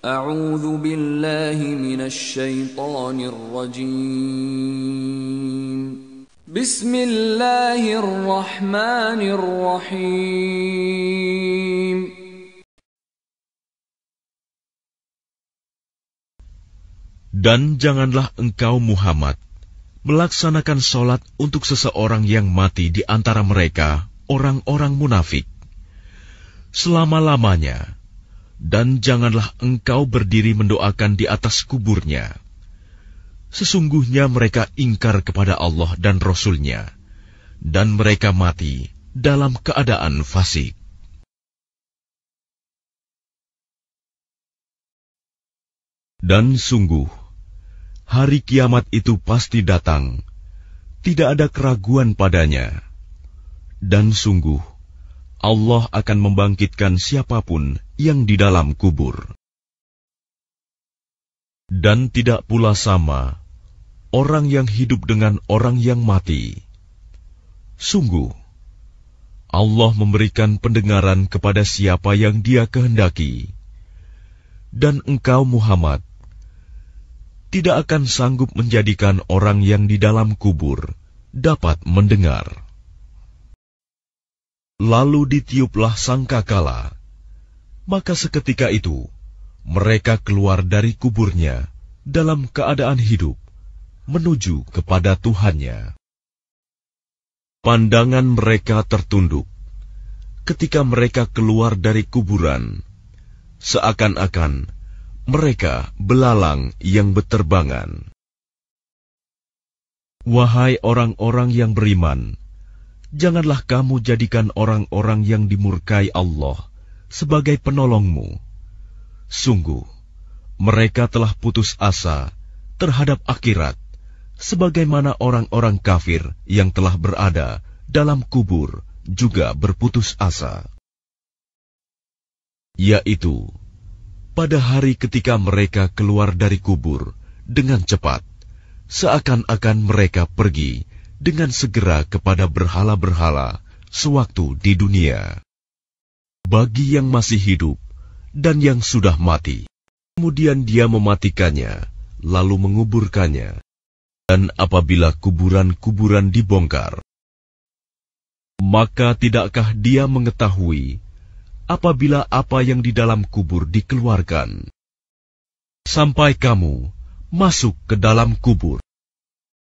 أعوذ بالله من الشيطان الرجيم بسم الله الرحمن الرحيم Dan janganlah engkau Muhammad melaksanakan sholat untuk seseorang yang mati di antara mereka, orang-orang munafik. Selama-lamanya, dan janganlah engkau berdiri mendoakan di atas kuburnya. Sesungguhnya mereka ingkar kepada Allah dan Rasul-Nya, dan mereka mati dalam keadaan fasik. Dan sungguh, hari kiamat itu pasti datang, tidak ada keraguan padanya. Dan sungguh, Allah akan membangkitkan siapapun yang di dalam kubur. Dan tidak pula sama orang yang hidup dengan orang yang mati. Sungguh, Allah memberikan pendengaran kepada siapa yang Dia kehendaki, dan engkau, Muhammad, tidak akan sanggup menjadikan orang yang di dalam kubur dapat mendengar. Lalu ditiuplah sangkakala. Maka seketika itu, mereka keluar dari kuburnya dalam keadaan hidup, menuju kepada Tuhannya. Pandangan mereka tertunduk ketika mereka keluar dari kuburan, seakan-akan mereka belalang yang beterbangan. Wahai orang-orang yang beriman, janganlah kamu jadikan orang-orang yang dimurkai Allah sebagai penolongmu. Sungguh, mereka telah putus asa terhadap akhirat, sebagaimana orang-orang kafir yang telah berada dalam kubur juga berputus asa, yaitu pada hari ketika mereka keluar dari kubur dengan cepat, seakan-akan mereka pergi dengan segera kepada berhala-berhala sewaktu di dunia. Bagi yang masih hidup dan yang sudah mati, kemudian dia mematikannya, lalu menguburkannya. Dan apabila kuburan-kuburan dibongkar, maka tidakkah dia mengetahui apabila apa yang di dalam kubur dikeluarkan? Sampai kamu masuk ke dalam kubur.